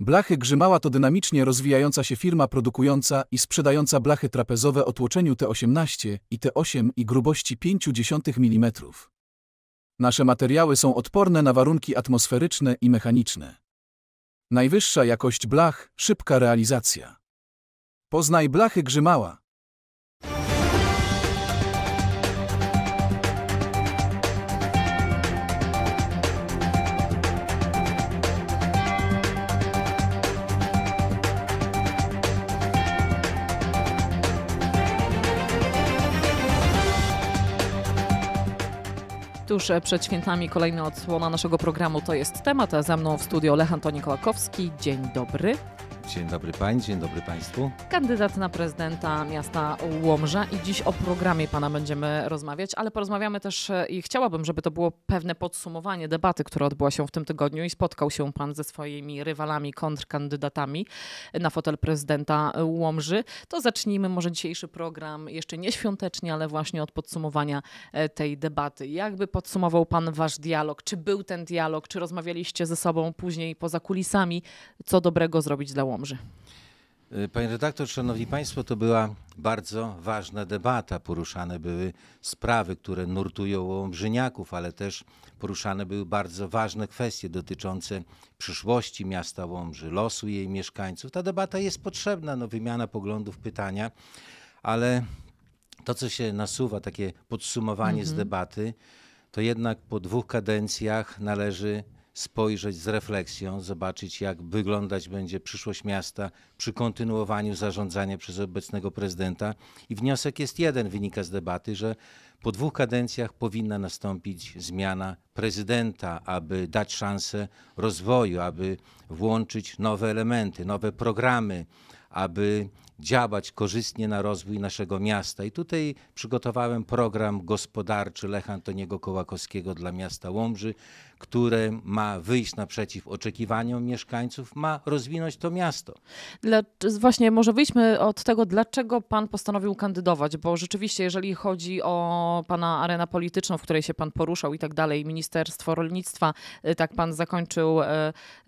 Blachy Grzymała to dynamicznie rozwijająca się firma produkująca i sprzedająca blachy trapezowe o tłoczeniu T18 i T8 i grubości 0,5 mm. Nasze materiały są odporne na warunki atmosferyczne i mechaniczne. Najwyższa jakość blach, szybka realizacja. Poznaj blachy Grzymała. Tuż przed świętami kolejna odsłona naszego programu to jest temat, a za mną w studio Lech Antoni Kołakowski. Dzień dobry. Dzień dobry Pani, dzień dobry Państwu. Kandydat na prezydenta miasta Łomża i dziś o programie Pana będziemy rozmawiać, ale porozmawiamy też e, i chciałabym, żeby to było pewne podsumowanie debaty, która odbyła się w tym tygodniu i spotkał się Pan ze swoimi rywalami, kontrkandydatami na fotel prezydenta Łomży. To zacznijmy może dzisiejszy program jeszcze nie świątecznie, ale właśnie od podsumowania e, tej debaty. Jakby podsumował Pan Wasz dialog? Czy był ten dialog? Czy rozmawialiście ze sobą później poza kulisami? Co dobrego zrobić dla Łomży? Łomży. Y, Panie redaktor, szanowni państwo, to była bardzo ważna debata. Poruszane były sprawy, które nurtują Łomżyniaków, ale też poruszane były bardzo ważne kwestie dotyczące przyszłości miasta Łomży, losu jej mieszkańców. Ta debata jest potrzebna, no, wymiana poglądów, pytania, ale to, co się nasuwa, takie podsumowanie mm -hmm. z mhm. debaty, to jednak po dwóch kadencjach należy spojrzeć z refleksją, zobaczyć jak wyglądać będzie przyszłość miasta przy kontynuowaniu zarządzania przez obecnego prezydenta. I wniosek jest jeden, wynika z debaty, że po dwóch kadencjach powinna nastąpić zmiana prezydenta, aby dać szansę rozwoju, aby włączyć nowe elementy, nowe programy, aby działać korzystnie na rozwój naszego miasta. I tutaj przygotowałem program gospodarczy Lecha Antoniego Kołakowskiego dla miasta Łomży, które ma wyjść naprzeciw oczekiwaniom mieszkańców, ma rozwinąć to miasto. Dla, właśnie może wyjdźmy od tego, dlaczego pan postanowił kandydować, bo rzeczywiście, jeżeli chodzi o pana arenę polityczną, w której się pan poruszał i tak dalej, Ministerstwo Rolnictwa, y, tak pan zakończył y,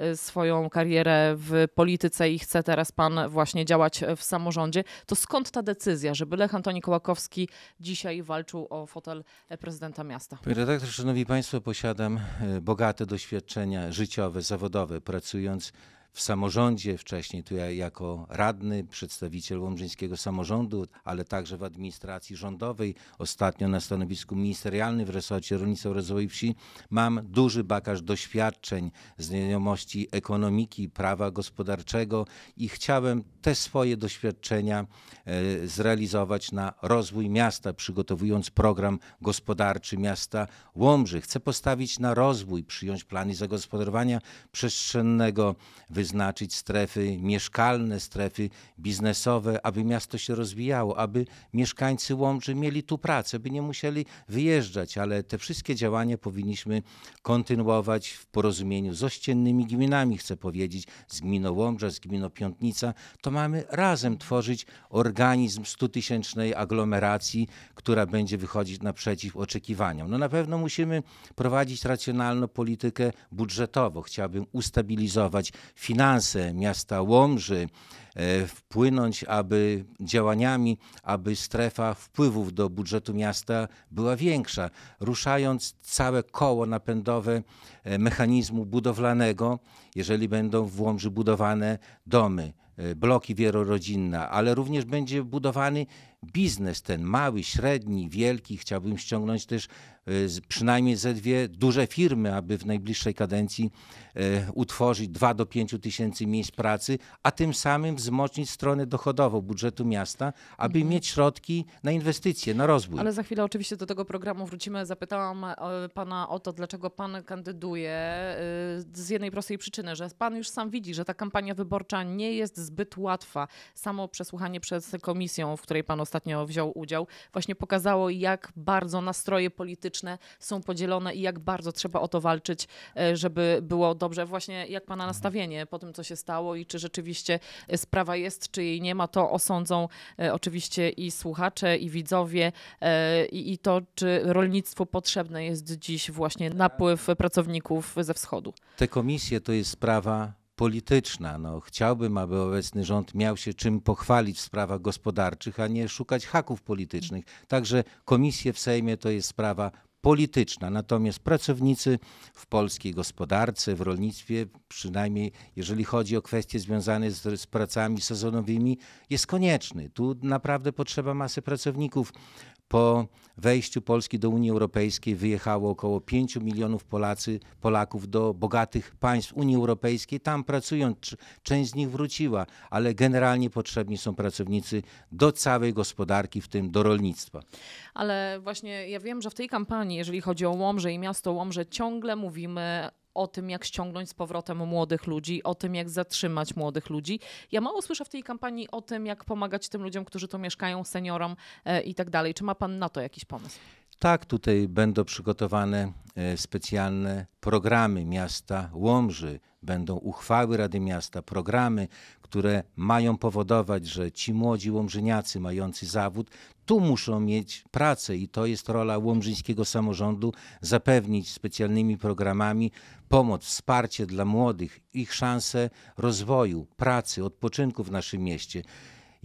y, swoją karierę w polityce i chce teraz pan właśnie działać w samorządzie, to skąd ta decyzja, żeby Lech Antoni Kołakowski dzisiaj walczył o fotel prezydenta miasta? Panie redaktor, szanowni państwo, posiadam bogate doświadczenia życiowe, zawodowe, pracując w samorządzie wcześniej, tu ja jako radny, przedstawiciel łomżyńskiego samorządu, ale także w administracji rządowej, ostatnio na stanowisku ministerialnym w resorcie rolnictwa, rozwoju wsi, mam duży bagaż doświadczeń, znajomości ekonomiki, prawa gospodarczego i chciałem te swoje doświadczenia e, zrealizować na rozwój miasta, przygotowując program gospodarczy miasta Łomży. Chcę postawić na rozwój, przyjąć plany zagospodarowania przestrzennego, wyzwania wyznaczyć strefy mieszkalne, strefy biznesowe, aby miasto się rozwijało, aby mieszkańcy Łomży mieli tu pracę, by nie musieli wyjeżdżać, ale te wszystkie działania powinniśmy kontynuować w porozumieniu z ościennymi gminami, chcę powiedzieć, z gminą Łomża, z gminą Piątnica. To mamy razem tworzyć organizm stutysięcznej aglomeracji, która będzie wychodzić naprzeciw oczekiwaniom. No na pewno musimy prowadzić racjonalną politykę budżetową. Chciałbym ustabilizować finansowanie finanse miasta Łomży e, wpłynąć, aby działaniami, aby strefa wpływów do budżetu miasta była większa, ruszając całe koło napędowe e, mechanizmu budowlanego, jeżeli będą w Łomży budowane domy, e, bloki wielorodzinne, ale również będzie budowany biznes ten mały, średni, wielki, chciałbym ściągnąć też e, przynajmniej ze dwie duże firmy, aby w najbliższej kadencji e, utworzyć 2 do 5 tysięcy miejsc pracy, a tym samym wzmocnić stronę dochodową budżetu miasta, aby mhm. mieć środki na inwestycje, na rozwój. Ale za chwilę oczywiście do tego programu wrócimy. Zapytałam e, pana o to, dlaczego pan kandyduje z jednej prostej przyczyny, że pan już sam widzi, że ta kampania wyborcza nie jest zbyt łatwa. Samo przesłuchanie przed komisją, w której pan ostatnio ostatnio wziął udział, właśnie pokazało, jak bardzo nastroje polityczne są podzielone i jak bardzo trzeba o to walczyć, e, żeby było dobrze. Właśnie jak pana mhm. nastawienie po tym, co się stało i czy rzeczywiście e, sprawa jest, czy jej nie ma, to osądzą e, oczywiście i słuchacze, i widzowie, i, to, czy rolnictwu potrzebne jest dziś właśnie tak. napływ pracowników ze wschodu. Te komisje to jest sprawa polityczna. No, chciałbym, aby obecny rząd miał się czym pochwalić w sprawach gospodarczych, a nie szukać haków politycznych. Także komisje w Sejmie to jest sprawa polityczna. Natomiast pracownicy w polskiej gospodarce, w rolnictwie, przynajmniej jeżeli chodzi o kwestie związane z, z pracami sezonowymi, jest konieczny. Tu naprawdę potrzeba masy pracowników. Po wejściu Polski do Unii Europejskiej wyjechało około 5 milionów Polacy, Polaków do bogatych państw Unii Europejskiej. Tam pracują, część z nich wróciła, ale generalnie potrzebni są pracownicy do całej gospodarki, w tym do rolnictwa. Ale właśnie ja wiem, że w tej kampanii jeżeli chodzi o Łomże i miasto Łomże, ciągle mówimy o tym, jak ściągnąć z powrotem młodych ludzi, o tym, jak zatrzymać młodych ludzi. Ja mało słyszę w tej kampanii o tym, jak pomagać tym ludziom, którzy tu mieszkają, seniorom e, i tak dalej. Czy ma Pan na to jakiś pomysł? Tak, tutaj będą przygotowane e, specjalne programy miasta Łomży, będą uchwały Rady Miasta, programy, które mają powodować, że ci młodzi łomżyniacy mający zawód tu muszą mieć pracę i to jest rola łomżyńskiego samorządu zapewnić specjalnymi programami pomoc, wsparcie dla młodych, ich szanse rozwoju, pracy, odpoczynku w naszym mieście.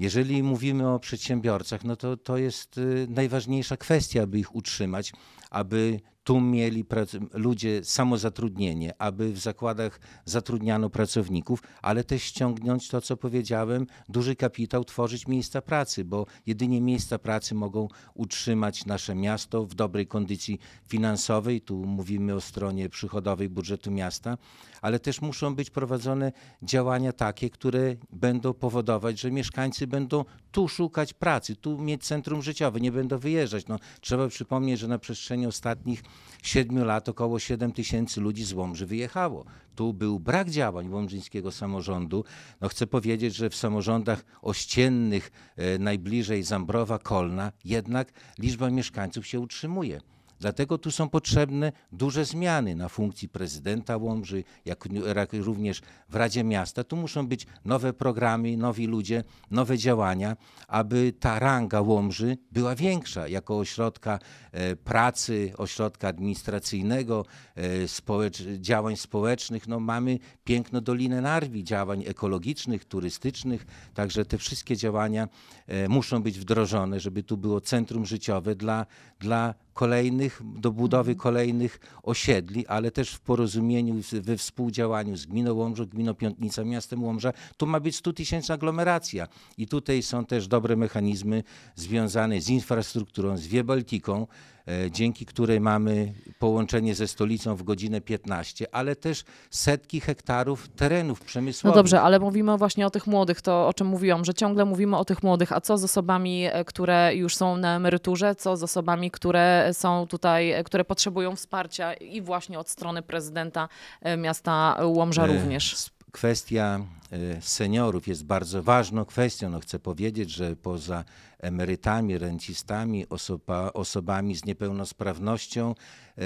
Jeżeli mówimy o przedsiębiorcach, no to to jest y, najważniejsza kwestia, aby ich utrzymać, aby tu mieli ludzie samozatrudnienie, aby w zakładach zatrudniano pracowników, ale też ściągnąć to, co powiedziałem, duży kapitał, tworzyć miejsca pracy, bo jedynie miejsca pracy mogą utrzymać nasze miasto w dobrej kondycji finansowej. Tu mówimy o stronie przychodowej budżetu miasta, ale też muszą być prowadzone działania takie, które będą powodować, że mieszkańcy będą tu szukać pracy, tu mieć centrum życiowe, nie będą wyjeżdżać. No, trzeba przypomnieć, że na przestrzeni ostatnich siedmiu lat około 7 tysięcy ludzi z Łomży wyjechało. Tu był brak działań łomżyńskiego samorządu. No, chcę powiedzieć, że w samorządach ościennych, e, najbliżej Zambrowa, Kolna, jednak liczba mieszkańców się utrzymuje. Dlatego tu są potrzebne duże zmiany na funkcji prezydenta Łomży, jak również w Radzie Miasta. Tu muszą być nowe programy, nowi ludzie, nowe działania, aby ta ranga Łomży była większa jako ośrodka e, pracy, ośrodka administracyjnego, e, społecz działań społecznych. No, mamy piękno Dolinę Narwi, działań ekologicznych, turystycznych, także te wszystkie działania e, muszą być wdrożone, żeby tu było centrum życiowe dla, dla kolejnych, do budowy mhm. kolejnych osiedli, ale też w porozumieniu, we współdziałaniu z gminą Łomżą, gminą Piątnica, miastem Łomża. Tu ma być 100 tysięcy aglomeracja i tutaj są też dobre mechanizmy związane z infrastrukturą, z Wiebaltiką, E, dzięki której mamy połączenie ze stolicą w godzinę 15, ale też setki hektarów terenów przemysłowych. No dobrze, ale mówimy właśnie o tych młodych, to o czym mówiłam, że ciągle mówimy o tych młodych, a co z osobami, e, które już są na emeryturze, co z osobami, które są tutaj, e, które potrzebują wsparcia i właśnie od strony prezydenta miasta Łomża również? kwestia e, seniorów jest bardzo ważną kwestią. No, chcę powiedzieć, że poza emerytami, rencistami, osoba, osobami z niepełnosprawnością e,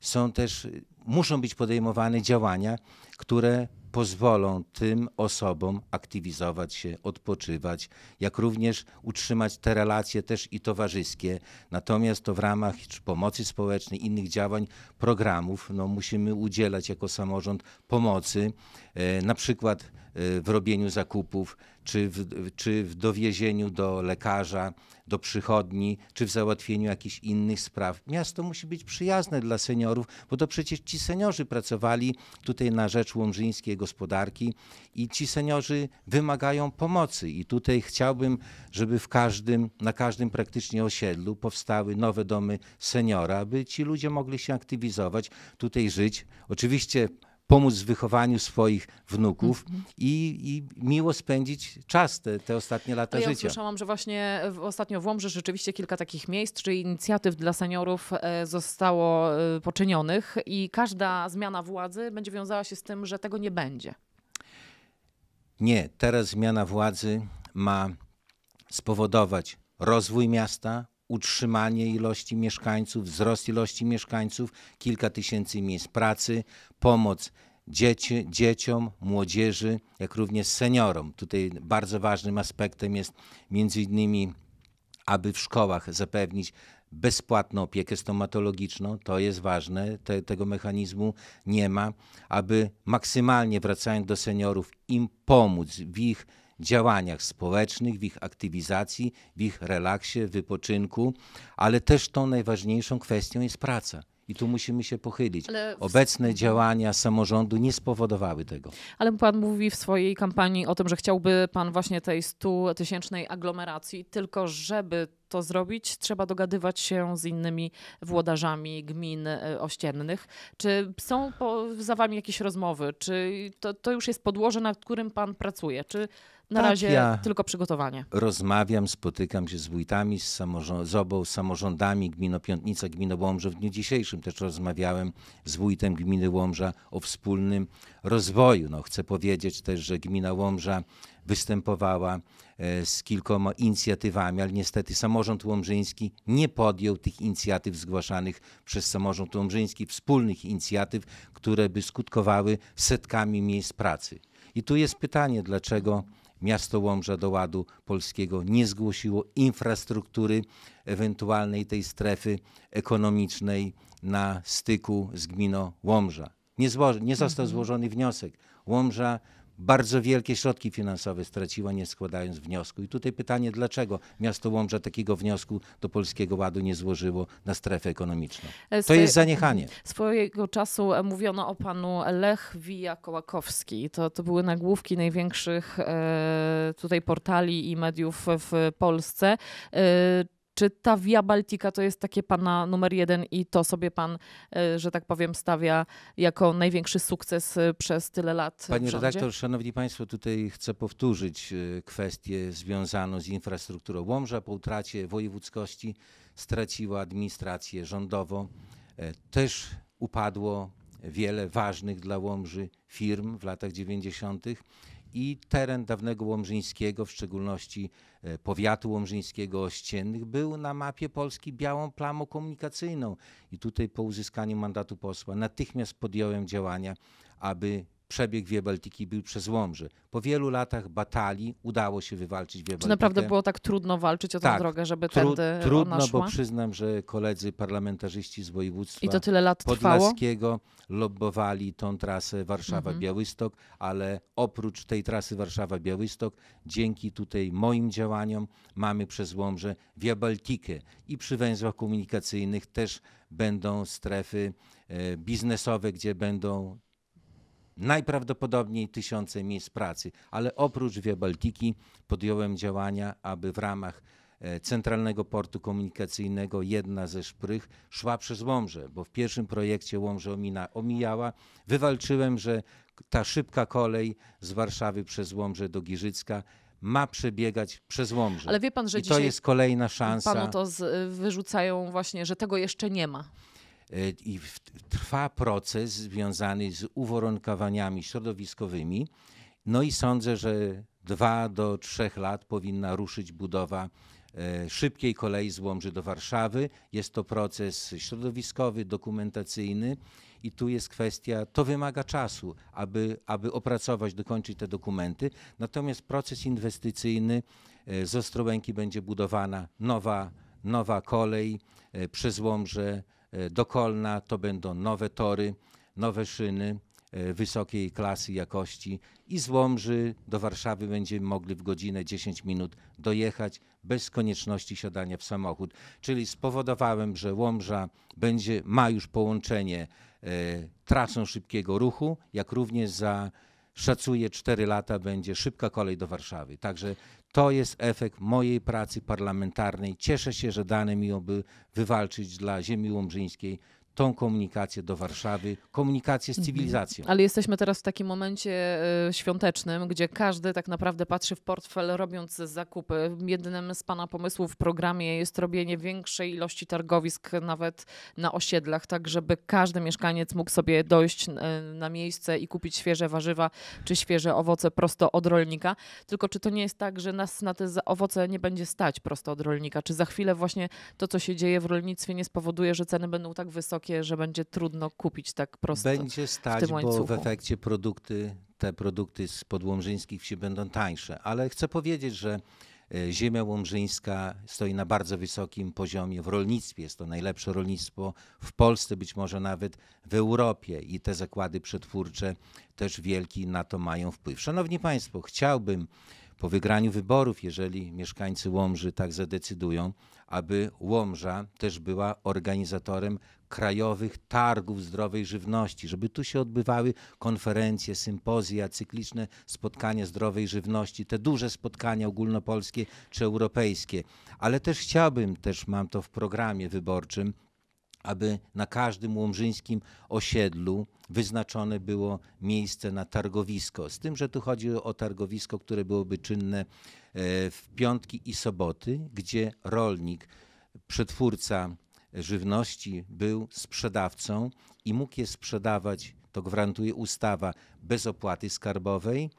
są też muszą być podejmowane działania, które pozwolą tym osobom aktywizować się, odpoczywać, jak również utrzymać te relacje też i towarzyskie. Natomiast to w ramach pomocy społecznej, innych działań, programów no, musimy udzielać jako samorząd pomocy, e, na przykład e, w robieniu zakupów, czy w, czy w dowiezieniu do lekarza, do przychodni, czy w załatwieniu jakichś innych spraw. Miasto musi być przyjazne dla seniorów, bo to przecież ci seniorzy pracowali tutaj na rzecz łomżyńskiej gospodarki i ci seniorzy wymagają pomocy. I tutaj chciałbym, żeby w każdym, na każdym praktycznie osiedlu powstały nowe domy seniora, aby ci ludzie mogli się aktywizować, tutaj żyć. Oczywiście pomóc w wychowaniu swoich wnuków mhm. i, i miło spędzić czas, te, te ostatnie lata ja życia. Ja słyszałam, że właśnie ostatnio w Łomży rzeczywiście kilka takich miejsc czy inicjatyw dla seniorów e, zostało e, poczynionych i każda zmiana władzy będzie wiązała się z tym, że tego nie będzie. Nie, teraz zmiana władzy ma spowodować rozwój miasta, utrzymanie ilości mieszkańców, wzrost ilości mieszkańców, kilka tysięcy miejsc pracy, pomoc dzieci, dzieciom, młodzieży, jak również seniorom. Tutaj bardzo ważnym aspektem jest między innymi, aby w szkołach zapewnić bezpłatną opiekę stomatologiczną, to jest ważne, te, tego mechanizmu nie ma, aby maksymalnie wracając do seniorów, im pomóc w ich działaniach społecznych, w ich aktywizacji, w ich relaksie, wypoczynku, ale też tą najważniejszą kwestią jest praca. I tu musimy się pochylić. Ale... Obecne mhm. działania samorządu nie spowodowały tego. Ale pan mówi w swojej kampanii o tym, że chciałby pan właśnie tej 100-tysięcznej aglomeracji, tylko żeby to zrobić, trzeba dogadywać się z innymi włodarzami gmin e, ościennych. Czy są po, za wami jakieś rozmowy? Czy to, to już jest podłoże, nad którym pan pracuje? Czy na tak, razie ja tylko przygotowanie. Rozmawiam, spotykam się z wójtami, z, samorząd, z obą samorządami gmino Piątnica, gmino Łomża. W dniu dzisiejszym też rozmawiałem z wójtem gminy Łomża o wspólnym rozwoju. No, chcę powiedzieć też, że gmina Łomża występowała e, z kilkoma inicjatywami, ale niestety samorząd łomżyński nie podjął tych inicjatyw zgłaszanych przez samorząd łomżyński, wspólnych inicjatyw, które by skutkowały setkami miejsc pracy. I tu jest pytanie, dlaczego miasto Łomża do Ładu Polskiego nie zgłosiło infrastruktury ewentualnej tej strefy ekonomicznej na styku z gminą Łomża. Nie, zło, nie został mhm. złożony wniosek. Łomża bardzo wielkie środki finansowe straciła, nie składając wniosku. I tutaj pytanie, dlaczego miasto Łomża takiego wniosku do Polskiego Ładu nie złożyło na strefę ekonomiczną? E, to jest zaniechanie. Swojego czasu e, mówiono o panu Lech Wija-Kołakowski. To, to były nagłówki największych e, tutaj portali i mediów w Polsce. Czy ta Via Baltica to jest takie pana numer jeden i to sobie pan, e, że tak powiem, stawia jako największy sukces e, przez tyle lat? Panie redaktor, szanowni państwo, tutaj chcę powtórzyć e, kwestię związaną z infrastrukturą. Łomża po utracie wojewódzkości straciła administrację rządową. Też upadło wiele ważnych dla Łomży firm w latach 90 i teren dawnego Łomżyńskiego, w szczególności e, powiatu łomżyńskiego, ościennych, był na mapie Polski białą plamą komunikacyjną. I tutaj po uzyskaniu mandatu posła natychmiast podjąłem działania, aby przebieg Wie był przez Łomży. Po wielu latach batalii udało się wywalczyć Wie Czy naprawdę było tak trudno walczyć o tę tak, drogę, żeby tru tędy Trudno, bo przyznam, że koledzy parlamentarzyści z województwa I to tyle lat podlaskiego trwało? lobbowali tą trasę mhm. Warszawa-Białystok, mhm. ale oprócz tej trasy Warszawa-Białystok, dzięki tutaj moim działaniom mamy przez Łomże Via Baltikę i przy węzłach komunikacyjnych też będą strefy e, biznesowe, gdzie będą najprawdopodobniej tysiące miejsc pracy, ale oprócz Via Baltiki podjąłem działania, aby w ramach e, Centralnego Portu Komunikacyjnego jedna ze szprych szła przez Łomże, bo w pierwszym projekcie Łomże omina, omijała. Wywalczyłem, że ta szybka kolej z Warszawy przez Łomże do Giżycka ma przebiegać przez Łomże. Ale wie pan, że I to jest kolejna szansa. Panu to z, y, wyrzucają właśnie, że tego jeszcze nie ma. E, i trwa proces związany z uwarunkowaniami środowiskowymi. No i sądzę, że dwa do trzech lat powinna ruszyć budowa e, szybkiej kolei z Łomży do Warszawy. Jest to proces środowiskowy, dokumentacyjny i tu jest kwestia, to wymaga czasu, aby, aby opracować, dokończyć te dokumenty. Natomiast proces inwestycyjny e, z Ostrołęki będzie budowana nowa, nowa kolej przez Łomże E, dokolna to będą nowe tory, nowe szyny e, wysokiej klasy jakości i z Łomży do Warszawy będziemy mogli w godzinę 10 minut dojechać bez konieczności siadania w samochód. Czyli spowodowałem, że Łomża będzie, ma już połączenie e, trasą szybkiego ruchu, jak również za szacuje 4 lata będzie szybka kolej do Warszawy. Także to jest efekt mojej pracy parlamentarnej. Cieszę się, że dane mi oby wywalczyć dla ziemi łomżyńskiej tą komunikację do Warszawy, komunikację z mhm. cywilizacją. Ale jesteśmy teraz w takim momencie e, świątecznym, gdzie każdy tak naprawdę patrzy w portfel, robiąc zakupy. Jednym z Pana pomysłów w programie jest robienie większej ilości targowisk nawet na osiedlach, tak żeby każdy mieszkaniec mógł sobie dojść e, na miejsce i kupić świeże warzywa czy świeże owoce prosto od rolnika. Tylko czy to nie jest tak, że nas na te owoce nie będzie stać prosto od rolnika? Czy za chwilę właśnie to, co się dzieje w rolnictwie nie spowoduje, że ceny będą tak wysokie, że będzie trudno kupić tak prosto. Będzie stać, w bo w efekcie produkty, te produkty z podłomżyńskich wsi będą tańsze. Ale chcę powiedzieć, że e, ziemia łomżyńska stoi na bardzo wysokim poziomie w rolnictwie. Jest to najlepsze rolnictwo w Polsce, być może nawet w Europie i te zakłady przetwórcze też wielki na to mają wpływ. Szanowni Państwo, chciałbym po wygraniu wyborów, jeżeli mieszkańcy Łomży tak zadecydują, aby Łomża też była organizatorem krajowych targów zdrowej żywności, żeby tu się odbywały konferencje, sympozja, cykliczne spotkania zdrowej żywności, te duże spotkania ogólnopolskie czy europejskie. Ale też chciałbym, też mam to w programie wyborczym, aby na każdym łomżyńskim osiedlu wyznaczone było miejsce na targowisko. Z tym, że tu chodzi o targowisko, które byłoby czynne e, w piątki i soboty, gdzie rolnik, przetwórca żywności był sprzedawcą i mógł je sprzedawać, to gwarantuje ustawa, bez opłaty skarbowej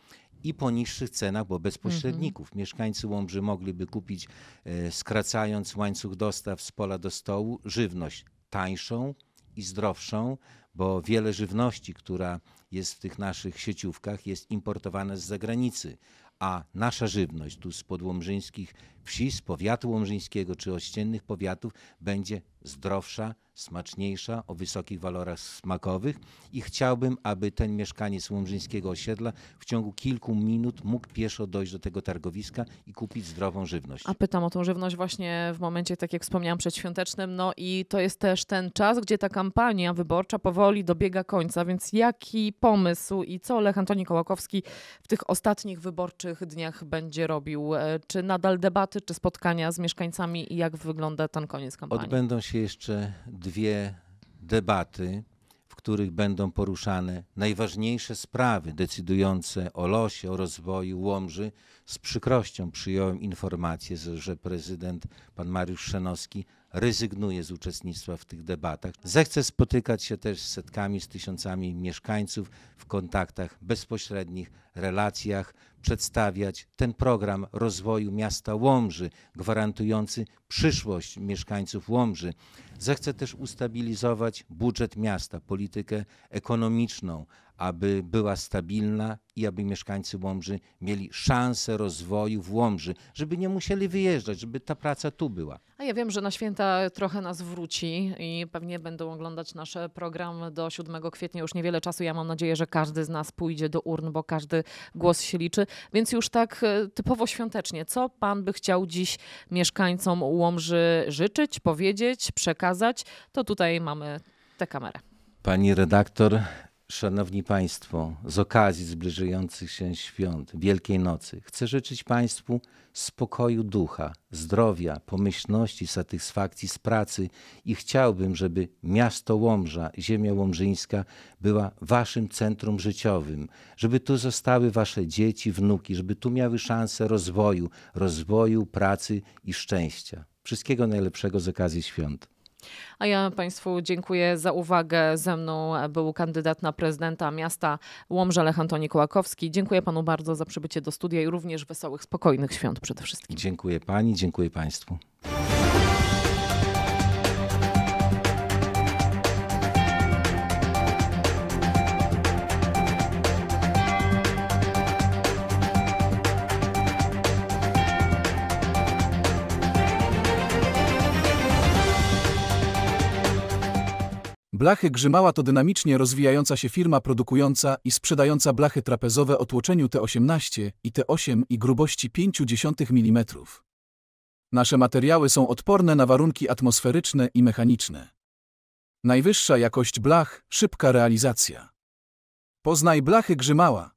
i po niższych cenach, bo bez mhm. pośredników. Mieszkańcy Łomży mogliby kupić, e, skracając łańcuch dostaw z pola do stołu, żywność tańszą i zdrowszą, bo wiele żywności, która jest w tych naszych sieciówkach, jest importowana z zagranicy, a nasza żywność tu z podłomżyńskich wsi, z powiatu łomżyńskiego czy ościennych powiatów będzie zdrowsza, smaczniejsza, o wysokich walorach smakowych i chciałbym, aby ten mieszkaniec łomżyńskiego osiedla w ciągu kilku minut mógł pieszo dojść do tego targowiska i kupić zdrową żywność. A pytam o tą żywność właśnie w momencie, tak jak wspomniałam, przedświątecznym, no i to jest też ten czas, gdzie ta kampania wyborcza powoli dobiega końca, więc jaki pomysł i co Lech Antoni Kołakowski w tych ostatnich wyborczych dniach będzie robił? E, czy nadal debaty, czy spotkania z mieszkańcami i jak wygląda ten koniec kampanii? Odbędą się się jeszcze dwie debaty, w których będą poruszane najważniejsze sprawy decydujące o losie, o rozwoju Łomży. Z przykrością przyjąłem informację, że prezydent pan Mariusz Szenowski rezygnuje z uczestnictwa w tych debatach. Zechce spotykać się też z setkami, z tysiącami mieszkańców w kontaktach bezpośrednich, relacjach, przedstawiać ten program rozwoju miasta Łomży, gwarantujący przyszłość mieszkańców Łomży. Zechce też ustabilizować budżet miasta, politykę ekonomiczną, aby była stabilna i aby mieszkańcy Łomży mieli szansę rozwoju w Łomży, żeby nie musieli wyjeżdżać, żeby ta praca tu była. A ja wiem, że na święta trochę nas wróci i pewnie będą oglądać nasz program do 7 kwietnia. Już niewiele czasu. Ja mam nadzieję, że każdy z nas pójdzie do urn, bo każdy głos się liczy. Więc już tak e, typowo świątecznie. Co pan by chciał dziś mieszkańcom Łomży życzyć, powiedzieć, przekazać? To tutaj mamy tę kamerę. Pani redaktor, Szanowni Państwo, z okazji zbliżających się świąt Wielkiej Nocy chcę życzyć Państwu spokoju ducha, zdrowia, pomyślności, satysfakcji z pracy i chciałbym, żeby miasto Łomża, ziemia łomżyńska była Waszym centrum życiowym, żeby tu zostały Wasze dzieci, wnuki, żeby tu miały szansę rozwoju, rozwoju, pracy i szczęścia. Wszystkiego najlepszego z okazji świąt. A ja Państwu dziękuję za uwagę. Ze mną był kandydat na prezydenta miasta Łomża Lech Antoni Kołakowski. Dziękuję Panu bardzo za przybycie do studia i również wesołych, spokojnych świąt przede wszystkim. Dziękuję Pani, dziękuję Państwu. Blachy Grzymała to dynamicznie rozwijająca się firma produkująca i sprzedająca blachy trapezowe o tłoczeniu T18 i T8 i grubości 0,5 mm. Nasze materiały są odporne na warunki atmosferyczne i mechaniczne. Najwyższa jakość blach, szybka realizacja. Poznaj blachy Grzymała.